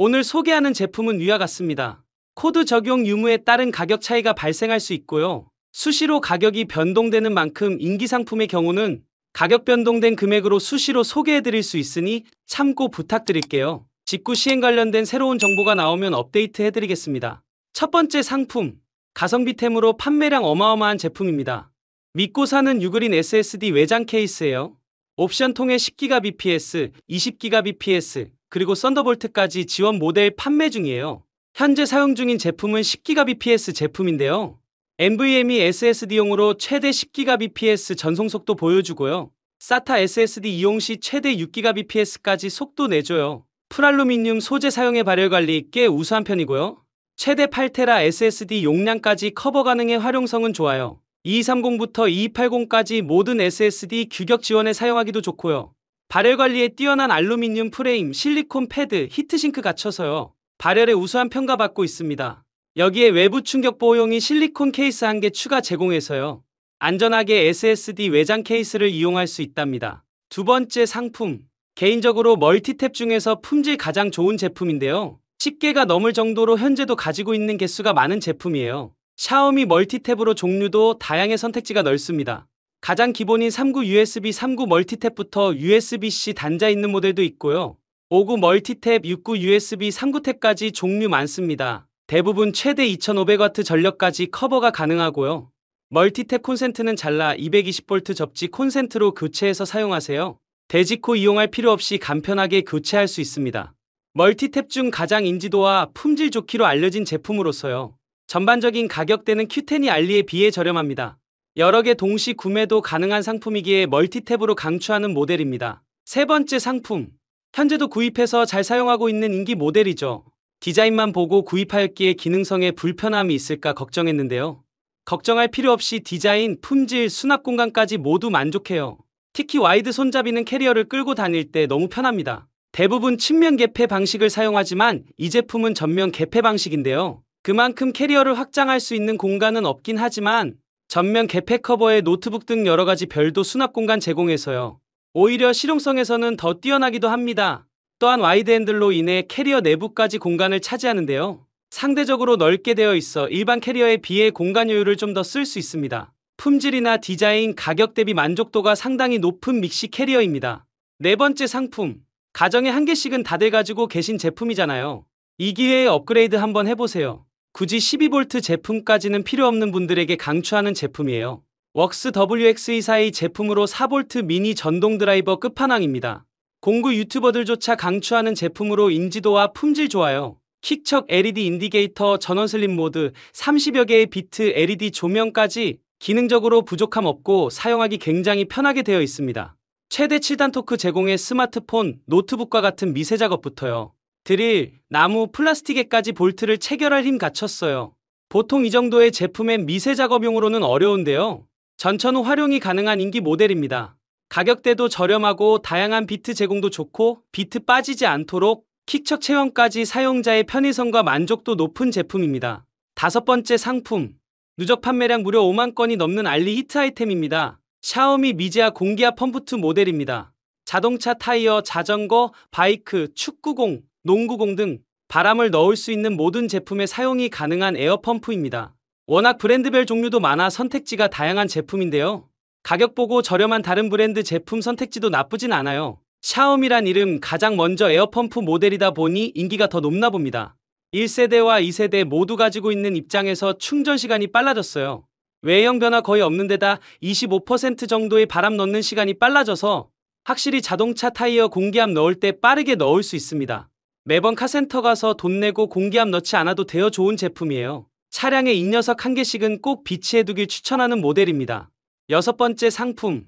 오늘 소개하는 제품은 위와 같습니다. 코드 적용 유무에 따른 가격 차이가 발생할 수 있고요. 수시로 가격이 변동되는 만큼 인기 상품의 경우는 가격 변동된 금액으로 수시로 소개해드릴 수 있으니 참고 부탁드릴게요. 직구 시행 관련된 새로운 정보가 나오면 업데이트해드리겠습니다. 첫 번째 상품, 가성비템으로 판매량 어마어마한 제품입니다. 믿고 사는 유그린 SSD 외장 케이스예요. 옵션 통해 1 0 g 가 bps, 2 0 g 가 bps, 그리고 썬더볼트까지 지원 모델 판매 중이에요. 현재 사용 중인 제품은 1 0 g bps 제품인데요. NVMe SSD용으로 최대 1 0 g bps 전송 속도 보여주고요. SATA SSD 이용 시 최대 6 g bps까지 속도 내줘요. 프알루미늄 소재 사용의 발열 관리 꽤 우수한 편이고요. 최대 8테라 SSD 용량까지 커버 가능해 활용성은 좋아요. 230부터 280까지 모든 SSD 규격 지원에 사용하기도 좋고요. 발열 관리에 뛰어난 알루미늄 프레임, 실리콘 패드, 히트싱크 갖춰서요. 발열에 우수한 평가받고 있습니다. 여기에 외부 충격 보호용인 실리콘 케이스 한 개 추가 제공해서요. 안전하게 SSD 외장 케이스를 이용할 수 있답니다. 두 번째 상품. 개인적으로 멀티탭 중에서 품질 가장 좋은 제품인데요. 10개가 넘을 정도로 현재도 가지고 있는 개수가 많은 제품이에요. 샤오미 멀티탭으로 종류도 다양해 선택지가 넓습니다. 가장 기본인 3구 USB 3구 멀티탭부터 USB-C 단자 있는 모델도 있고요. 5구 멀티탭, 6구 USB 3구 탭까지 종류 많습니다. 대부분 최대 2500W 전력까지 커버가 가능하고요. 멀티탭 콘센트는 잘라 220V 접지 콘센트로 교체해서 사용하세요. 대지코 이용할 필요 없이 간편하게 교체할 수 있습니다. 멀티탭 중 가장 인지도와 품질 좋기로 알려진 제품으로서요. 전반적인 가격대는 Q10이 알리에 비해 저렴합니다. 여러 개 동시 구매도 가능한 상품이기에 멀티탭으로 강추하는 모델입니다. 세 번째 상품. 현재도 구입해서 잘 사용하고 있는 인기 모델이죠. 디자인만 보고 구입하였기에 기능성에 불편함이 있을까 걱정했는데요. 걱정할 필요 없이 디자인, 품질, 수납 공간까지 모두 만족해요. 특히 와이드 손잡이는 캐리어를 끌고 다닐 때 너무 편합니다. 대부분 측면 개폐 방식을 사용하지만 이 제품은 전면 개폐 방식인데요. 그만큼 캐리어를 확장할 수 있는 공간은 없긴 하지만 전면 개폐 커버에 노트북 등 여러가지 별도 수납 공간 제공해서요. 오히려 실용성에서는 더 뛰어나기도 합니다. 또한 와이드 핸들로 인해 캐리어 내부까지 공간을 차지하는데요. 상대적으로 넓게 되어 있어 일반 캐리어에 비해 공간 여유를 좀 더 쓸 수 있습니다. 품질이나 디자인, 가격 대비 만족도가 상당히 높은 믹시 캐리어입니다. 네 번째 상품. 가정에 한 개씩은 다들 가지고 계신 제품이잖아요. 이 기회에 업그레이드 한번 해보세요. 굳이 12V 제품까지는 필요 없는 분들에게 강추하는 제품이에요. 웍스 WX24의 제품으로 4V 미니 전동 드라이버 끝판왕입니다. 공구 유튜버들조차 강추하는 제품으로 인지도와 품질 좋아요. 킥척 LED 인디게이터 전원 슬립 모드 30여 개의 비트 LED 조명까지 기능적으로 부족함 없고 사용하기 굉장히 편하게 되어 있습니다. 최대 7단 토크 제공의 스마트폰, 노트북과 같은 미세 작업부터요. 드릴, 나무, 플라스틱에까지 볼트를 체결할 힘 갖췄어요. 보통 이 정도의 제품의 미세 작업용으로는 어려운데요. 전천후 활용이 가능한 인기 모델입니다. 가격대도 저렴하고 다양한 비트 제공도 좋고 비트 빠지지 않도록 킥척 체형까지 사용자의 편의성과 만족도 높은 제품입니다. 다섯 번째 상품. 누적 판매량 무려 5만 건이 넘는 알리 히트 아이템입니다. 샤오미 미지아 공기압 펌프트 모델입니다. 자동차 타이어, 자전거, 바이크, 축구공, 농구공 등 바람을 넣을 수 있는 모든 제품에 사용이 가능한 에어펌프입니다. 워낙 브랜드별 종류도 많아 선택지가 다양한 제품인데요. 가격 보고 저렴한 다른 브랜드 제품 선택지도 나쁘진 않아요. 샤오미란 이름 가장 먼저 에어펌프 모델이다 보니 인기가 더 높나 봅니다. 1세대와 2세대 모두 가지고 있는 입장에서 충전 시간이 빨라졌어요. 외형 변화 거의 없는 데다 25% 정도의 바람 넣는 시간이 빨라져서 확실히 자동차 타이어 공기압 넣을 때 빠르게 넣을 수 있습니다. 매번 카센터 가서 돈 내고 공기압 넣지 않아도 되어 좋은 제품이에요. 차량에 이 녀석 한 개씩은 꼭 비치해두길 추천하는 모델입니다. 여섯 번째 상품.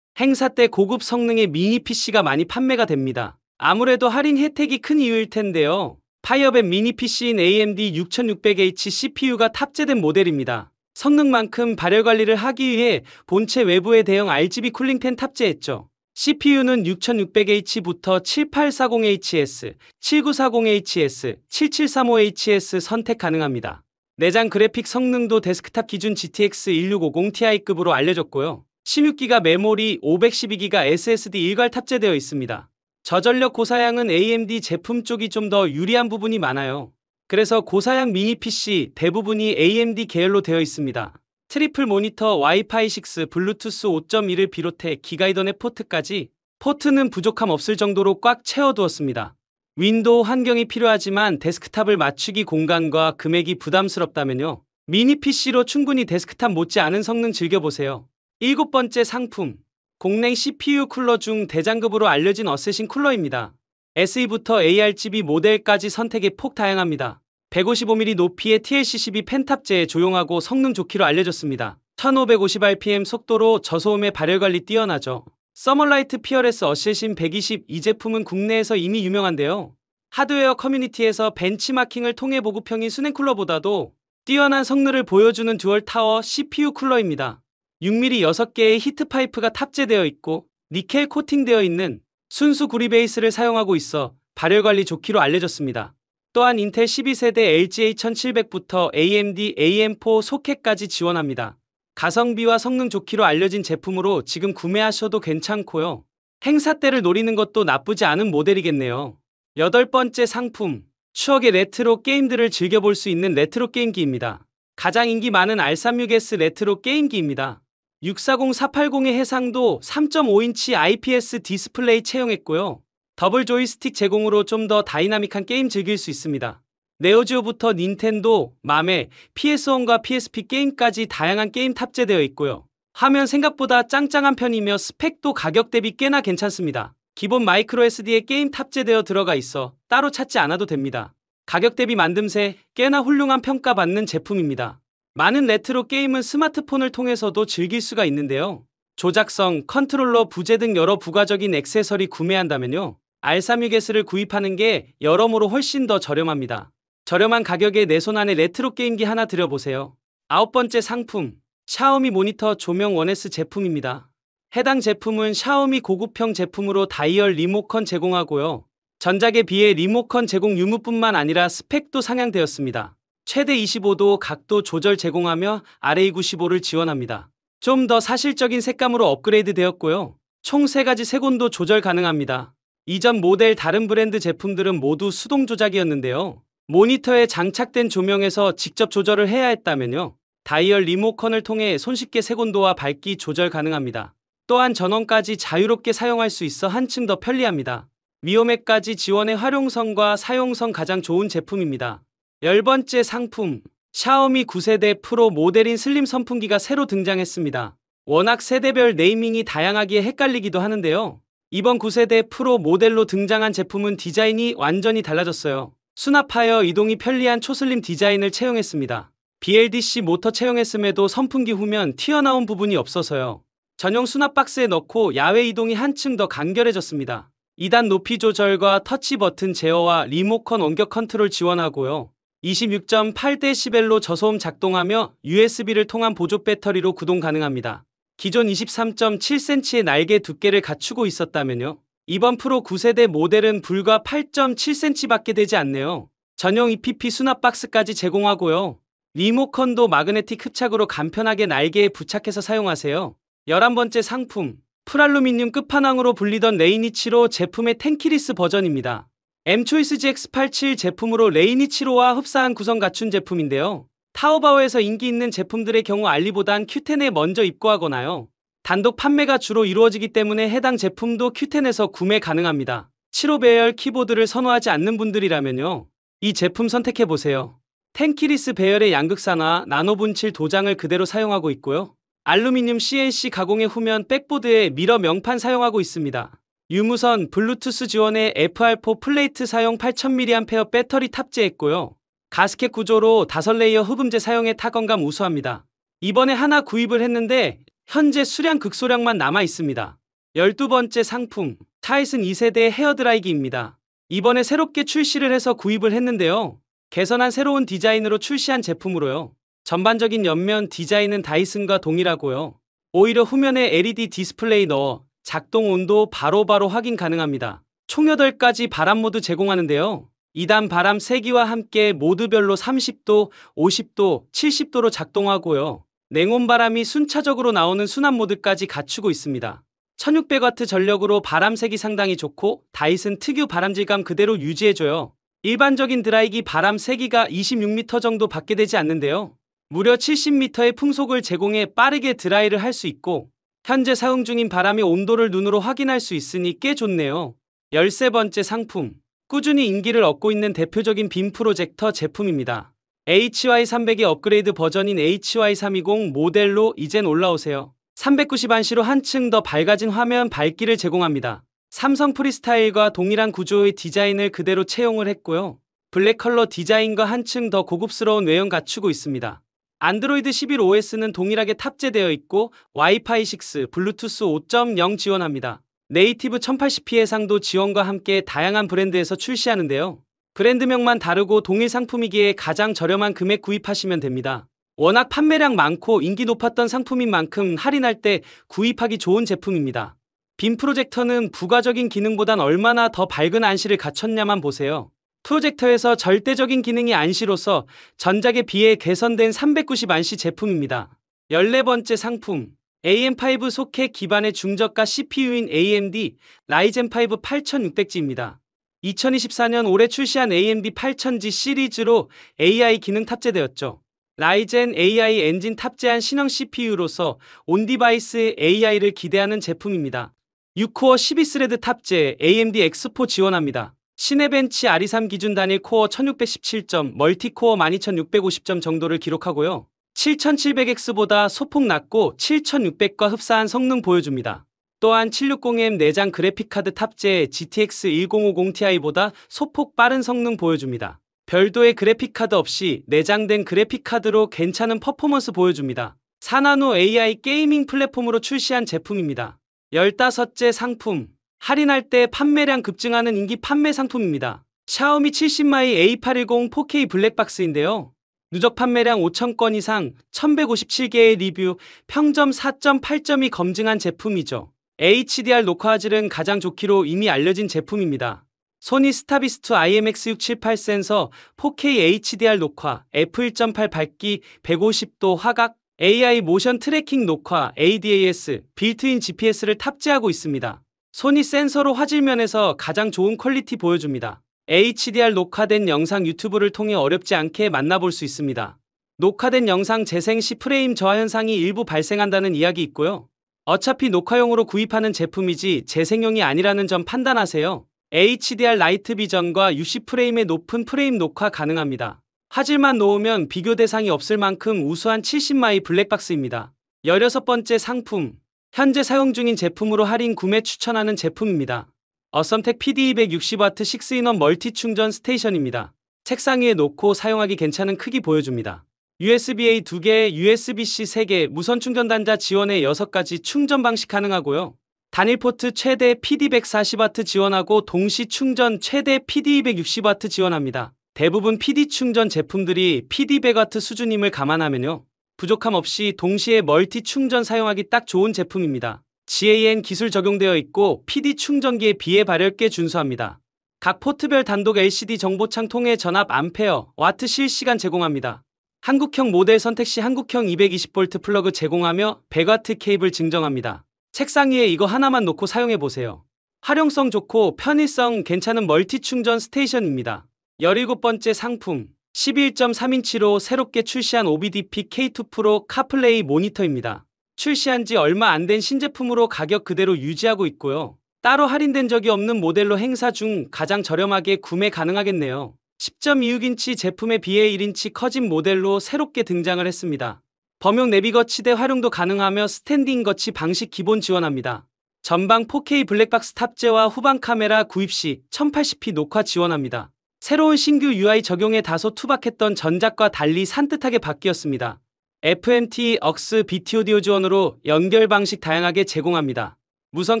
행사 때 고급 성능의 미니 PC가 많이 판매가 됩니다. 아무래도 할인 혜택이 큰 이유일 텐데요. 파이어벳 미니 PC인 AMD 6600H CPU가 탑재된 모델입니다. 성능만큼 발열 관리를 하기 위해 본체 외부에 대형 RGB 쿨링팬 탑재했죠. CPU는 6600H부터 7840HS, 7940HS, 7735HS 선택 가능합니다. 내장 그래픽 성능도 데스크탑 기준 GTX 1650Ti급으로 알려졌고요. 16기가 메모리, 512기가 SSD 일괄 탑재되어 있습니다. 저전력 고사양은 AMD 제품 쪽이 좀 더 유리한 부분이 많아요. 그래서 고사양 미니 PC 대부분이 AMD 계열로 되어 있습니다. 트리플 모니터 와이파이 6 블루투스 5.1을 비롯해 기가이던의 포트까지 포트는 부족함 없을 정도로 꽉 채워두었습니다. 윈도우 환경이 필요하지만 데스크탑을 맞추기 공간과 금액이 부담스럽다면요. 미니 PC로 충분히 데스크탑 못지않은 성능 즐겨보세요. 일곱 번째 상품 공냉 CPU 쿨러 중 대장급으로 알려진 어쌔신 쿨러입니다. SE부터 ARGB 모델까지 선택의 폭 다양합니다. 155mm 높이의 TLC12 펜탑재에 조용하고 성능 좋기로 알려졌습니다. 1550rpm 속도로 저소음의 발열관리 뛰어나죠. 서멀라이트 PRS 어실신 120 이 제품은 국내에서 이미 유명한데요. 하드웨어 커뮤니티에서 벤치마킹을 통해 보급형인 수냉 쿨러보다도 뛰어난 성능을 보여주는 듀얼 타워 CPU 쿨러입니다. 6mm 6개의 히트 파이프가 탑재되어 있고 니켈 코팅되어 있는 순수 구리 베이스를 사용하고 있어 발열 관리 좋기로 알려졌습니다. 또한 인텔 12세대 LGA1700부터 AMD AM4 소켓까지 지원합니다. 가성비와 성능 좋기로 알려진 제품으로 지금 구매하셔도 괜찮고요. 행사 때를 노리는 것도 나쁘지 않은 모델이겠네요. 여덟 번째 상품, 추억의 레트로 게임들을 즐겨볼 수 있는 레트로 게임기입니다. 가장 인기 많은 R36S 레트로 게임기입니다. 640, 480의 해상도 3.5인치 IPS 디스플레이 채용했고요. 더블 조이스틱 제공으로 좀 더 다이나믹한 게임 즐길 수 있습니다. 네오지오부터 닌텐도, 맘에, PS1과 PSP 게임까지 다양한 게임 탑재되어 있고요. 화면 생각보다 짱짱한 편이며 스펙도 가격 대비 꽤나 괜찮습니다. 기본 마이크로 SD에 게임 탑재되어 들어가 있어 따로 찾지 않아도 됩니다. 가격 대비 만듦새 꽤나 훌륭한 평가받는 제품입니다. 많은 레트로 게임은 스마트폰을 통해서도 즐길 수가 있는데요. 조작성, 컨트롤러 부재 등 여러 부가적인 액세서리 구매한다면요. 알사뮤 게스를 구입하는 게 여러모로 훨씬 더 저렴합니다. 저렴한 가격에 내 손 안에 레트로 게임기 하나 들여보세요. 아홉 번째 상품, 샤오미 모니터 조명 1S 제품입니다. 해당 제품은 샤오미 고급형 제품으로 다이얼 리모컨 제공하고요. 전작에 비해 리모컨 제공 유무뿐만 아니라 스펙도 상향되었습니다. 최대 25도 각도 조절 제공하며 RA95를 지원합니다. 좀 더 사실적인 색감으로 업그레이드 되었고요. 총 3가지 색온도 조절 가능합니다. 이전 모델 다른 브랜드 제품들은 모두 수동 조작이었는데요. 모니터에 장착된 조명에서 직접 조절을 해야 했다면요. 다이얼 리모컨을 통해 손쉽게 색온도와 밝기 조절 가능합니다. 또한 전원까지 자유롭게 사용할 수 있어 한층 더 편리합니다. 위험액까지 지원의 활용성과 사용성 가장 좋은 제품입니다. 열번째 상품 샤오미 9세대 프로 모델인 슬림 선풍기가 새로 등장했습니다. 워낙 세대별 네이밍이 다양하기에 헷갈리기도 하는데요. 이번 9세대 프로 모델로 등장한 제품은 디자인이 완전히 달라졌어요. 수납하여 이동이 편리한 초슬림 디자인을 채용했습니다. BLDC 모터 채용했음에도 선풍기 후면 튀어나온 부분이 없어서요. 전용 수납 박스에 넣고 야외 이동이 한층 더 간결해졌습니다. 2단 높이 조절과 터치 버튼 제어와 리모컨 원격 컨트롤 지원하고요. 2 6 8 d b 로 저소음 작동하며 USB를 통한 보조 배터리로 구동 가능합니다. 기존 23.7cm의 날개 두께를 갖추고 있었다면요. 이번 프로 9세대 모델은 불과 8.7cm밖에 되지 않네요. 전용 EPP 수납 박스까지 제공하고요. 리모컨도 마그네틱 흡착으로 간편하게 날개에 부착해서 사용하세요. 11번째 상품 프알루미늄 끝판왕으로 불리던 레이니치로 제품의 텐키리스 버전입니다. M-Choice GX87 제품으로 레이니치로와 흡사한 구성 갖춘 제품인데요. 타오바오에서 인기 있는 제품들의 경우 알리보단 큐텐에 먼저 입고하거나요. 단독 판매가 주로 이루어지기 때문에 해당 제품도 큐텐에서 구매 가능합니다. 7호 배열 키보드를 선호하지 않는 분들이라면요. 이 제품 선택해보세요. 텐키리스 배열의 양극산화 나노분칠 도장을 그대로 사용하고 있고요. 알루미늄 CNC 가공의 후면 백보드에 미러 명판 사용하고 있습니다. 유무선 블루투스 지원의 FR4 플레이트 사용 8000mAh 배터리 탑재했고요. 가스켓 구조로 5 레이어 흡음제사용에 타건감 우수합니다. 이번에 하나 구입을 했는데 현재 수량 극소량만 남아 있습니다. 12번째 상품 타이슨 2세대 헤어드라이기입니다. 이번에 새롭게 출시를 해서 구입을 했는데요. 개선한 새로운 디자인으로 출시한 제품으로요. 전반적인 옆면 디자인은 다이슨과 동일하고요. 오히려 후면에 LED 디스플레이 넣어 작동 온도 바로바로 바로 확인 가능합니다. 총 8가지 바람 모드 제공하는데요. 이단 바람 세기와 함께 모두별로 30도, 50도, 70도로 작동하고요. 냉온 바람이 순차적으로 나오는 순환 모드까지 갖추고 있습니다. 1600W 전력으로 바람 색이 상당히 좋고 다이슨 특유 바람질감 그대로 유지해줘요. 일반적인 드라이기 바람 세기가 26m 정도 받게 되지 않는데요. 무려 70m의 풍속을 제공해 빠르게 드라이를 할 수 있고 현재 사용 중인 바람의 온도를 눈으로 확인할 수 있으니 꽤 좋네요. 13번째 상품 꾸준히 인기를 얻고 있는 대표적인 빔 프로젝터 제품입니다. HY300의 업그레이드 버전인 HY320 모델로 이젠 올라오세요. 390안시로 한층 더 밝아진 화면 밝기를 제공합니다. 삼성 프리스타일과 동일한 구조의 디자인을 그대로 채용을 했고요. 블랙 컬러 디자인과 한층 더 고급스러운 외형 갖추고 있습니다. 안드로이드 11OS는 동일하게 탑재되어 있고 와이파이 6, 블루투스 5.0 지원합니다. 네이티브 1080p 해상도 지원과 함께 다양한 브랜드에서 출시하는데요. 브랜드명만 다르고 동일 상품이기에 가장 저렴한 금액 구입하시면 됩니다. 워낙 판매량 많고 인기 높았던 상품인 만큼 할인할 때 구입하기 좋은 제품입니다. 빔 프로젝터는 부가적인 기능보단 얼마나 더 밝은 안시를 갖췄냐만 보세요. 프로젝터에서 절대적인 기능이 안시로서 전작에 비해 개선된 390 안시 제품입니다. 14번째 상품 AM5 소켓 기반의 중저가 CPU인 AMD 라이젠 5 8600G입니다. 2024년 올해 출시한 AMD 8000G 시리즈로 AI 기능 탑재되었죠. 라이젠 AI 엔진 탑재한 신형 CPU로서 온 디바이스 AI를 기대하는 제품입니다. 6코어 12스레드 탑재 AMD X4 지원합니다. 시네벤치 R23 기준 단일 코어 1617점, 멀티코어 12650점 정도를 기록하고요. 7700X보다 소폭 낮고 7600과 흡사한 성능 보여줍니다. 또한 760M 내장 그래픽카드 탑재의 GTX 1050ti보다 소폭 빠른 성능 보여줍니다. 별도의 그래픽카드 없이 내장된 그래픽카드로 괜찮은 퍼포먼스 보여줍니다. 사나노 AI 게이밍 플랫폼으로 출시한 제품입니다. 15째 상품 할인할 때 판매량 급증하는 인기 판매 상품입니다. 샤오미 70마이 A810 4K 블랙박스인데요. 누적 판매량 5,000건 이상 1,157개의 리뷰, 평점 4.8점이 검증한 제품이죠. HDR 녹화화질은 가장 좋기로 이미 알려진 제품입니다. 소니 스타비스트 IMX678 센서, 4K HDR 녹화, f1.8 밝기, 150도 화각, AI 모션 트래킹 녹화, ADAS, 빌트인 GPS를 탑재하고 있습니다. 소니 센서로 화질면에서 가장 좋은 퀄리티 보여줍니다. HDR 녹화된 영상 유튜브를 통해 어렵지 않게 만나볼 수 있습니다. 녹화된 영상 재생 시 프레임 저하 현상이 일부 발생한다는 이야기 있고요. 어차피 녹화용으로 구입하는 제품이지 재생용이 아니라는 점 판단하세요. HDR 라이트 비전과 60프레임의 높은 프레임 녹화 가능합니다. 하지만 놓으면 비교 대상이 없을 만큼 우수한 70마이 블랙박스입니다. 16번째 상품 현재 사용 중인 제품으로 할인 구매 추천하는 제품입니다. 어썸텍 PD260W 6인원 멀티 충전 스테이션입니다. 책상 위에 놓고 사용하기 괜찮은 크기 보여줍니다. USB-A 2개, USB-C 3개, 무선 충전 단자 지원에 6가지 충전 방식 가능하고요. 단일 포트 최대 PD140W 지원하고 동시 충전 최대 PD260W 지원합니다. 대부분 PD 충전 제품들이 PD100W 수준임을 감안하면요. 부족함 없이 동시에 멀티 충전 사용하기 딱 좋은 제품입니다. GAN 기술 적용되어 있고 PD 충전기에 비해 발열께 준수합니다. 각 포트별 단독 LCD 정보창 통해 전압 암페어, 와트 실시간 제공합니다. 한국형 모델 선택 시 한국형 220V 플러그 제공하며 100W 케이블 증정합니다. 책상 위에 이거 하나만 놓고 사용해보세요. 활용성 좋고 편의성 괜찮은 멀티 충전 스테이션입니다. 17번째 상품 11.3인치로 새롭게 출시한 OBDP K2 프로 카플레이 모니터입니다. 출시한 지 얼마 안 된 신제품으로 가격 그대로 유지하고 있고요. 따로 할인된 적이 없는 모델로 행사 중 가장 저렴하게 구매 가능하겠네요. 10.26인치 제품에 비해 1인치 커진 모델로 새롭게 등장을 했습니다. 범용 내비거치대 활용도 가능하며 스탠딩 거치 방식 기본 지원합니다. 전방 4K 블랙박스 탑재와 후방 카메라 구입 시 1080p 녹화 지원합니다. 새로운 신규 UI 적용에 다소 투박했던 전작과 달리 산뜻하게 바뀌었습니다. FMT, 억스, b t 오디오 지원으로 연결 방식 다양하게 제공합니다. 무선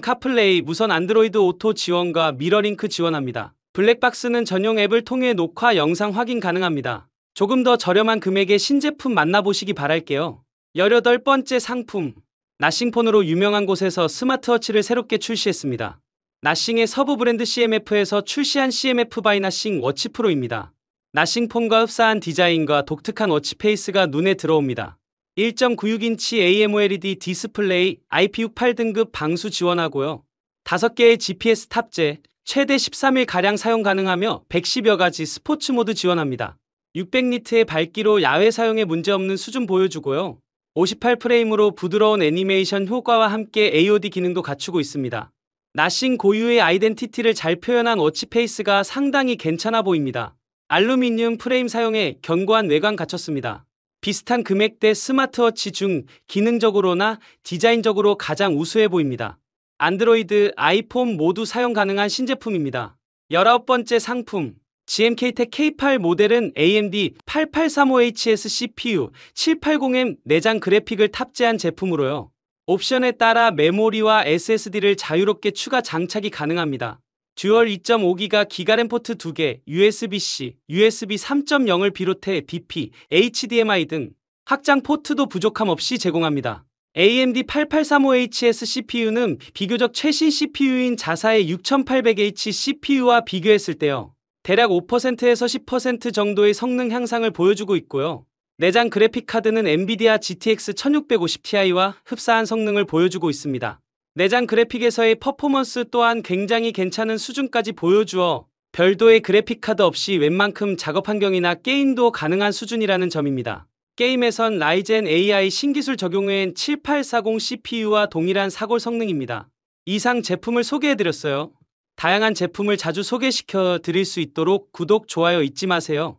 카플레이, 무선 안드로이드 오토 지원과 미러링크 지원합니다. 블랙박스는 전용 앱을 통해 녹화 영상 확인 가능합니다. 조금 더 저렴한 금액의 신제품 만나보시기 바랄게요. 18번째 상품 나싱폰으로 유명한 곳에서 스마트워치를 새롭게 출시했습니다. 나싱의 서브 브랜드 CMF에서 출시한 CMF 바이 나싱 워치 프로입니다. 나싱폼과 흡사한 디자인과 독특한 워치페이스가 눈에 들어옵니다. 1.96인치 AMOLED 디스플레이, IP68 등급 방수 지원하고요. 5개의 GPS 탑재, 최대 13일가량 사용 가능하며 110여 가지 스포츠 모드 지원합니다. 600니트의 밝기로 야외 사용에 문제없는 수준 보여주고요. 58프레임으로 부드러운 애니메이션 효과와 함께 AOD 기능도 갖추고 있습니다. 나싱 고유의 아이덴티티를 잘 표현한 워치페이스가 상당히 괜찮아 보입니다. 알루미늄 프레임 사용에 견고한 외관 갖췄습니다. 비슷한 금액대 스마트워치 중 기능적으로나 디자인적으로 가장 우수해 보입니다. 안드로이드, 아이폰 모두 사용 가능한 신제품입니다. 19번째 상품 GMK텍 K8 모델은 AMD 8835HS CPU 780M 내장 그래픽을 탑재한 제품으로요. 옵션에 따라 메모리와 SSD를 자유롭게 추가 장착이 가능합니다. 듀얼 2.5기가 기가램 포트 2개, USB-C, USB 3.0을 비롯해 b p HDMI 등 확장 포트도 부족함 없이 제공합니다. AMD 8835HS CPU는 비교적 최신 CPU인 자사의 6800H CPU와 비교했을 때요. 대략 5%에서 10% 정도의 성능 향상을 보여주고 있고요. 내장 그래픽 카드는 엔비디아 GTX 1650 Ti와 흡사한 성능을 보여주고 있습니다. 내장 그래픽에서의 퍼포먼스 또한 굉장히 괜찮은 수준까지 보여주어 별도의 그래픽카드 없이 웬만큼 작업 환경이나 게임도 가능한 수준이라는 점입니다. 게임에선 라이젠 AI 신기술 적용 후엔 7840 CPU와 동일한 사골 성능입니다. 이상 제품을 소개해드렸어요. 다양한 제품을 자주 소개시켜 드릴 수 있도록 구독, 좋아요 잊지 마세요.